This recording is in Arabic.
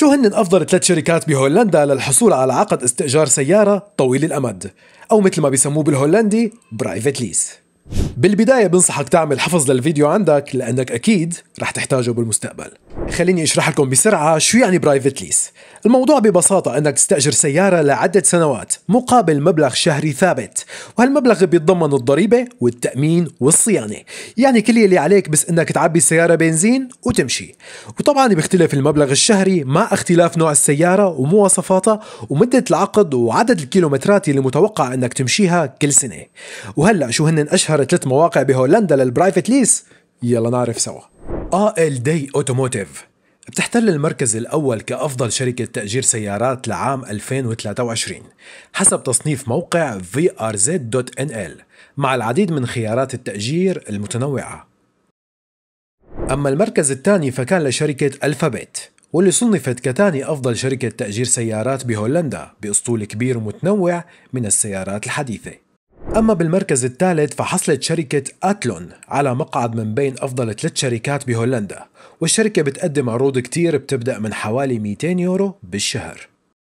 شو هن أفضل ثلاث شركات بهولندا للحصول على عقد استئجار سيارة طويل الأمد أو مثل ما بيسموه بالهولندي برايفت ليس بالبداية بنصحك تعمل حفظ للفيديو عندك لأنك أكيد رح تحتاجه بالمستقبل خليني اشرح لكم بسرعه شو يعني برايفت ليس الموضوع ببساطه انك تستاجر سياره لعده سنوات مقابل مبلغ شهري ثابت وهالمبلغ بيتضمن الضريبه والتامين والصيانه يعني كل اللي عليك بس انك تعبي السياره بنزين وتمشي وطبعا بيختلف المبلغ الشهري مع اختلاف نوع السياره ومواصفاتها ومده العقد وعدد الكيلومترات اللي متوقع انك تمشيها كل سنه وهلا شو هن اشهر ثلاث مواقع بهولندا للبرايفت ليس يلا نعرف سوا ال دي اوتوموتيف بتحتل المركز الأول كأفضل شركة تأجير سيارات لعام 2023 حسب تصنيف موقع vrz.nl مع العديد من خيارات التأجير المتنوعة أما المركز الثاني فكان لشركة ألفابت واللي صنفت كثاني أفضل شركة تأجير سيارات بهولندا بأسطول كبير ومتنوع من السيارات الحديثة أما بالمركز الثالث فحصلت شركة أتلون على مقعد من بين أفضل ثلاث شركات بهولندا والشركة بتقدم عروض كتير بتبدأ من حوالي 200 يورو بالشهر